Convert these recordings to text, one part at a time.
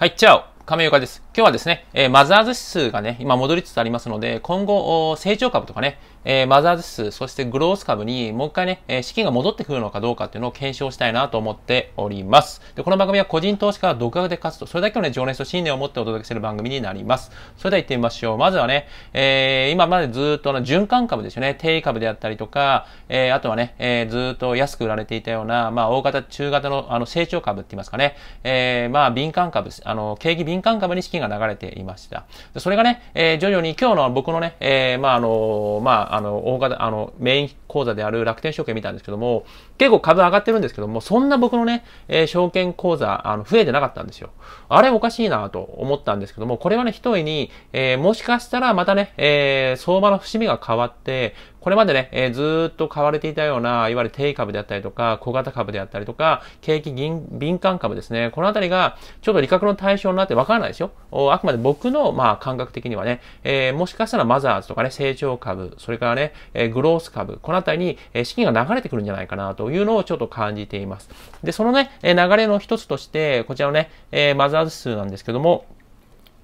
はい、チャオ亀岡です。今日はですね、えー、マザーズ指数がね、今戻りつつありますので、今後、成長株とかね、えー、マザーズ指数、そしてグロース株にもう一回ね、えー、資金が戻ってくるのかどうかっていうのを検証したいなと思っております。で、この番組は個人投資家が独学で勝つと、それだけのね、情熱と信念を持ってお届けする番組になります。それでは行ってみましょう。まずはね、えー、今までずっとの循環株ですよね、定位株であったりとか、えー、あとはね、えー、ずっと安く売られていたような、まあ、大型、中型の、あの、成長株って言いますかね、えー、まあ、敏感株、あの、景気敏感株に資金が流れていました。それがね、えー、徐々に今日の僕のね、えー、まあ、あの、まあ、あの、大型、あの、メイン講座である楽天証券見たんですけども、結構株上がってるんですけども、そんな僕のね、えー、証券講座、あの、増えてなかったんですよ。あれおかしいなと思ったんですけども、これはね、一重に、えー、もしかしたらまたね、えー、相場の節目が変わって、これまでね、えー、ずっと買われていたような、いわゆる低株であったりとか、小型株であったりとか、景気敏感株ですね。このあたりが、ちょっと利確の対象になってわからないですよ。あくまで僕の、まあ、感覚的にはね、えー、もしかしたらマザーズとかね、成長株、それからね、えー、グロース株、このあたりに、え資金が流れてくるんじゃないかなというのをちょっと感じています。で、そのね、え流れの一つとして、こちらのね、えマザーズ数なんですけども、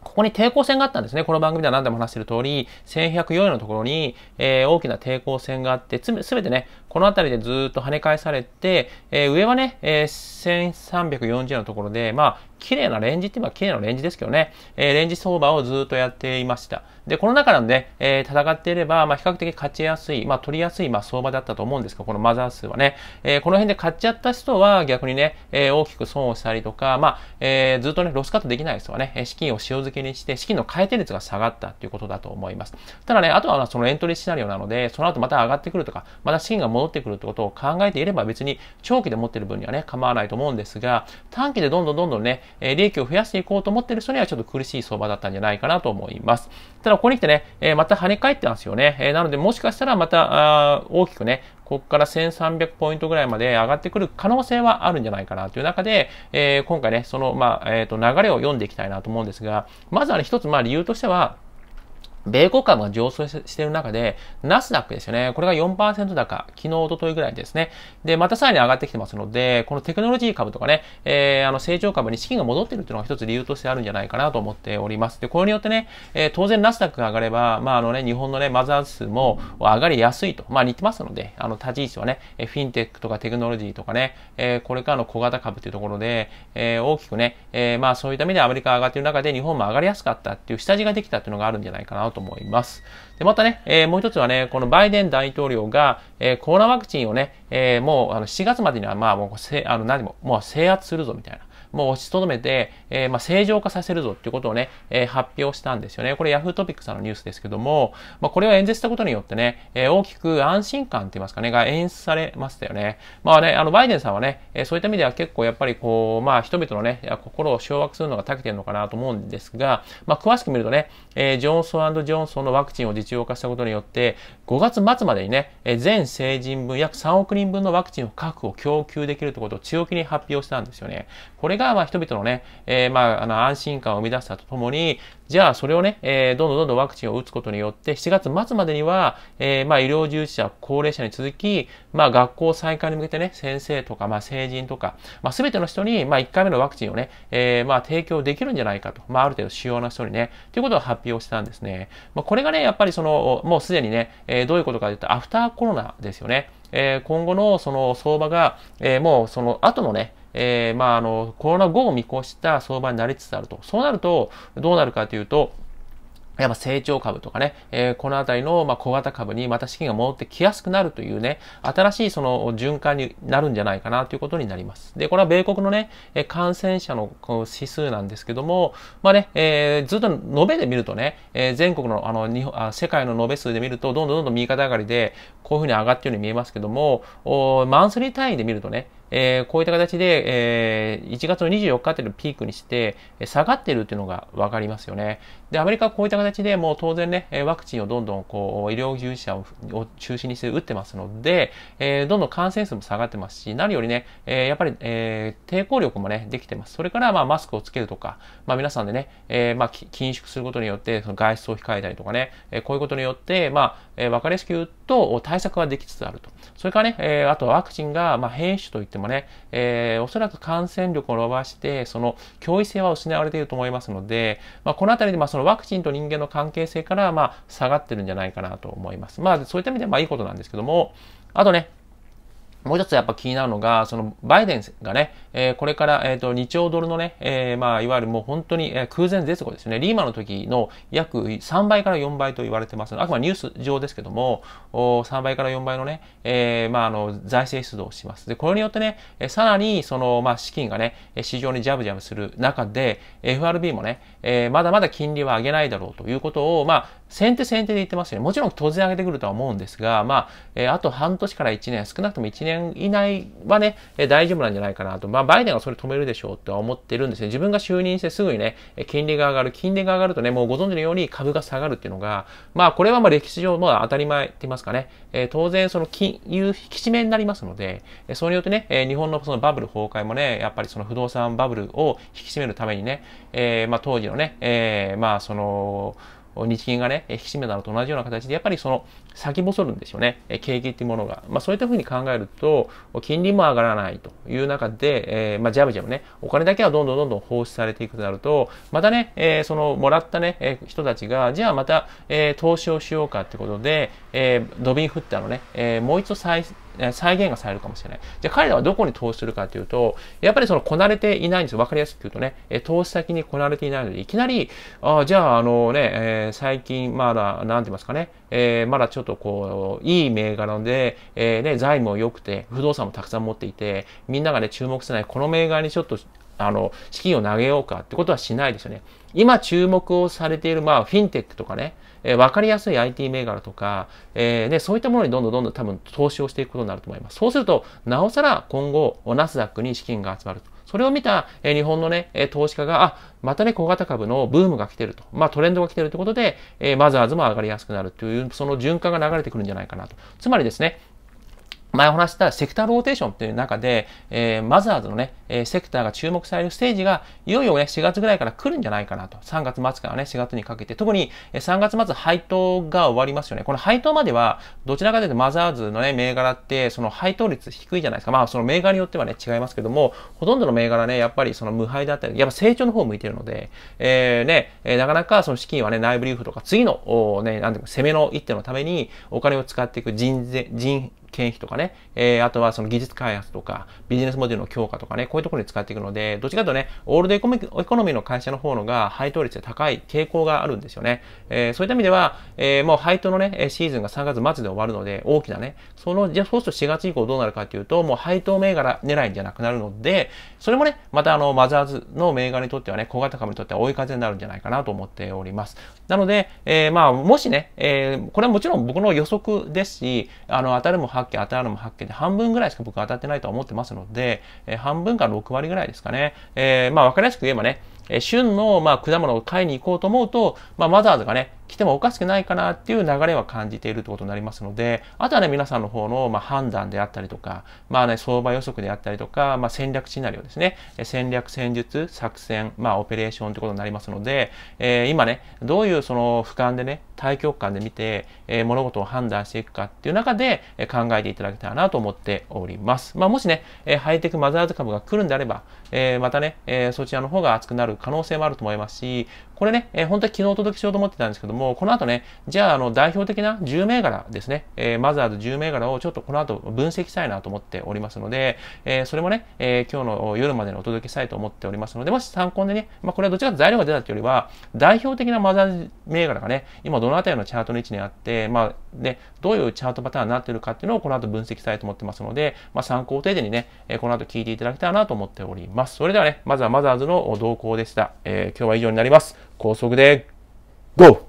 ここに抵抗線があったんですね。この番組では何度も話している通り、1104円のところに、えー、大きな抵抗線があって、すべてね、この辺りでずっと跳ね返されて、えー、上はね、えー、1340のところで、まあ、綺麗なレンジって言えば綺麗なレンジですけどね、えー、レンジ相場をずっとやっていました。で、この中なんで、えー、戦っていれば、まあ、比較的勝ちやすい、まあ、取りやすい、まあ、相場だったと思うんですが、このマザー数はね、えー、この辺で買っちゃった人は逆にね、えー、大きく損をしたりとか、まあ、えー、ずっとね、ロスカットできない人はね、資金を塩漬けにして、資金の回転率が下がったということだと思います。ただね、あとはそのエントリーシナリオなので、その後また上がってくるとか、また資金が戻戻ってくるってことを考えていれば別に長期で持ってる分にはね、構わないと思うんですが、短期でどんどんどんどんね、え利益を増やしていこうと思ってる人にはちょっと苦しい相場だったんじゃないかなと思います。ただここに来てね、えまた跳ね返ってますよね。えなのでもしかしたらまた、あ大きくね、ここから1300ポイントぐらいまで上がってくる可能性はあるんじゃないかなという中で、え今回ね、その、まあ、えっ、ー、と、流れを読んでいきたいなと思うんですが、まずはね、一つ、まあ、理由としては、米国株が上昇している中で、ナスダックですよね。これが4%高。昨日、一昨日ぐらいですね。で、またさらに上がってきてますので、このテクノロジー株とかね、えー、あの成長株に資金が戻ってるっていうのが一つ理由としてあるんじゃないかなと思っております。で、これによってね、えー、当然ナスダックが上がれば、まあ、あのね、日本のね、マザーズ数も上がりやすいと。まあ、似てますので、あの、立ち位置はね、フィンテックとかテクノロジーとかね、えー、これからの小型株っていうところで、えー、大きくね、えー、まあ、そういった意味でアメリカが上がっている中で日本も上がりやすかったっていう下地ができたっていうのがあるんじゃないかなとと思います。で、またね、えー、もう一つはね、このバイデン大統領が、えー、コロナワクチンをね、えー、もうあの7月までには、まあもうせ、あの何も、もう制圧するぞみたいな。もう押しとどめて、えー、まあ、正常化させるぞっていうことをね、えー、発表したんですよね。これ Yahoo トピックさんのニュースですけども、まあ、これを演説したことによってね、えー、大きく安心感って言いますかね、が演出されましたよね。まあね、あの、バイデンさんはね、えそういった意味では結構やっぱりこう、まあ、人々のね、心を掌握するのが長けてるのかなと思うんですが、まあ、詳しく見るとね、えジョンソンジョンソンのワクチンを実用化したことによって、5月末までにね、え全成人分約3億人分のワクチンを確保、供給できるということを強気に発表したんですよね。これがが、まあ、人々のね、えー、まあ、あの、安心感を生み出したとともに、じゃあ、それをね、えー、どんどんどんどんワクチンを打つことによって、7月末までには、えー、まあ、医療従事者、高齢者に続き、まあ、学校再開に向けてね、先生とか、まあ、成人とか、まあ、すべての人に、まあ、1回目のワクチンをね、えー、まあ、提供できるんじゃないかと、まあ、ある程度主要な人にね、ということを発表したんですね。まあ、これがね、やっぱりその、もうすでにね、えー、どういうことかというと、アフターコロナですよね。えー、今後のその相場が、えー、もうその後のね、えー、まあ、あの、コロナ後を見越した相場になりつつあると。そうなると、どうなるかというと、やっぱ成長株とかね、えー、このあたりのまあ小型株にまた資金が戻ってきやすくなるというね、新しいその循環になるんじゃないかなということになります。で、これは米国のね、え感染者の指数なんですけども、まあね、えー、ずっと延べで見るとね、えー、全国のあの日本あ世界の延べ数で見ると、どんどんどんどん右肩上がりで、こういうふうに上がっているように見えますけども、マンスリー単位で見るとね、えー、こういった形で、えー、1月の24日というのをピークにして、下がっているというのが分かりますよね。で、アメリカはこういった形でもう当然ね、ワクチンをどんどんこう医療従事者を中心にして打ってますので、えー、どんどん感染数も下がってますし、何よりね、えやっぱり、え抵抗力もね、できてます。それから、まあ、マスクをつけるとか、まあ、皆さんでね、えまあ、緊縮することによって、その外出を控えたりとかね、えこういうことによって、まあ、え分かりやすく言うと、対策はできつつあると。それからね、えー、あとワクチンが、まあ、変種といってもね、えー、おそらく感染力を伸ばして、その脅威性は失われていると思いますので、まあ、このあたりで、まあ、そのワクチンと人間の関係性から、まあ、下がってるんじゃないかなと思います。まあ、そういった意味で、まあ、いいことなんですけども、あとね、もう一つやっぱ気になるのが、そのバイデンがね、えー、これから、えっ、ー、と、2兆ドルのね、えー、まあ、いわゆるもう本当に、空前絶後ですね。リーマンの時の約3倍から4倍と言われてますあくまでニュース上ですけども、お3倍から4倍のね、えまあ、あの、財政出動をします。で、これによってね、えさらに、その、まあ、資金がね、市場にジャブジャブする中で、FRB もね、えまだまだ金利は上げないだろうということを、まあ、先手先手で言ってますよね。もちろん当然上げてくるとは思うんですが、まあ、えあと半年から1年、少なくとも1年年以内はね、大丈夫なんじゃないかなと。まあ、バイデンはそれ止めるでしょうって思ってるんですね。自分が就任してすぐにね、金利が上がる。金利が上がるとね、もうご存知のように株が下がるっていうのが、まあ、これはまあ歴史上の当たり前って言いますかね。え当然、その金融引き締めになりますので、それによってね、日本のそのバブル崩壊もね、やっぱりその不動産バブルを引き締めるためにね、えまあ、当時のね、えまあ、その、日銀がね、引き締めたのと同じような形で、やっぱりその先細るんですよね、景気っていうものが。まあそういったふうに考えると、金利も上がらないという中で、えー、まあジャブジャブね、お金だけはどんどんどんどん放出されていくとなると、またね、えー、そのもらったね、人たちが、じゃあまた、えー、投資をしようかってことで、えー、ドビンフッターのね、えー、もう一度再再現がされるかもしれない。じゃあ彼らはどこに投資するかというと、やっぱりそのこなれていないんですよ。わかりやすく言うとね、え投資先にこなれていないので、いきなり、あじゃあ、あのね、えー、最近、まだ、なんて言いますかね、えー、まだちょっとこう、いい銘柄で、えー、ね、財務も良くて、不動産もたくさん持っていて、みんながね、注目してない、この銘柄にちょっと、あの、資金を投げようかってことはしないですよね。今注目をされている、まあ、フィンテックとかね、えー、わかりやすい IT 銘柄とか、えー、ね、そういったものにどんどんどんどん多分投資をしていくことになると思います。そうすると、なおさら今後、ナスダックに資金が集まると。それを見た、えー、日本のね、投資家が、あ、またね、小型株のブームが来てると。まあ、トレンドが来てるということで、えー、マザーズも上がりやすくなるという、その循環が流れてくるんじゃないかなと。つまりですね、前お話したセクターローテーションという中で、えー、マザーズのね、えー、セクターが注目されるステージが、いよいよね、4月ぐらいから来るんじゃないかなと。3月末からね、4月にかけて。特に、え3月末配当が終わりますよね。この配当までは、どちらかというとマザーズのね、銘柄って、その配当率低いじゃないですか。まあ、その銘柄によってはね、違いますけども、ほとんどの銘柄ね、やっぱりその無敗だったり、やっぱ成長の方向いてるので、えー、ね、えなかなかその資金はね、内部留保とか、次の、ね、なんていうか、攻めの一手のために、お金を使っていく人税、人、経費とかね、えー、あとはその技術開発とか、ビジネスモデルの強化とかね、こういうところに使っていくので、どっちかというとね、オールドエコノミーの会社の方のが配当率が高い傾向があるんですよね。えー、そういった意味では、えー、もう配当のね、シーズンが3月末で終わるので、大きなね、その、じゃあそうすると4月以降どうなるかというと、もう配当銘柄狙いじゃなくなるので、それもね、またあの、マザーズの銘柄にとってはね、小型株にとっては追い風になるんじゃないかなと思っております。なので、えー、まあ、もしね、えー、これはもちろん僕の予測ですし、あの、当たるも外当たるも発件で半分ぐらいしか僕当たってないと思ってますので、えー、半分か6割ぐらいですかね。えー、まあわかりやすく言えばね、えー、旬の、まあ、果物を買いに行こうと思うと、まあ、わざわざがね、来てもおかしくないかなっていう流れは感じているということになりますので、あとはね、皆さんの方の、ま判断であったりとか、まあね、相場予測であったりとか、まあ、戦略シナリオですね、戦略戦術、作戦、まあ、オペレーションということになりますので、えー、今ね、どういうその俯瞰でね、対極観で見て、えー、物事を判断していくかっていう中で、え考えていただけたらなと思っております。まあ、もしね、えハイテクマザーズ株が来るんであれば、えー、またね、えそちらの方が熱くなる可能性もあると思いますし、これね、えー、本当は昨日お届けしようと思ってたんですけども、この後ね、じゃあ、あの、代表的な10銘柄ですね、えー、マザーズ10銘柄をちょっとこの後分析したいなと思っておりますので、えー、それもね、え今日の夜までにお届けしたいと思っておりますので、もし参考でね、まあ、これはどちらか材料が出たというよりは、代表的なマザーズ銘柄がね、今どのあたりのチャートの位置にあって、まあ、ね、どういうチャートパターンになっているかっていうのをこの後分析したいと思ってますので、まあ、参考程度にね、えこの後聞いていただきたいなと思っております。それではね、まずはマザーズの動向でした。え今日は以上になります。高速でゴー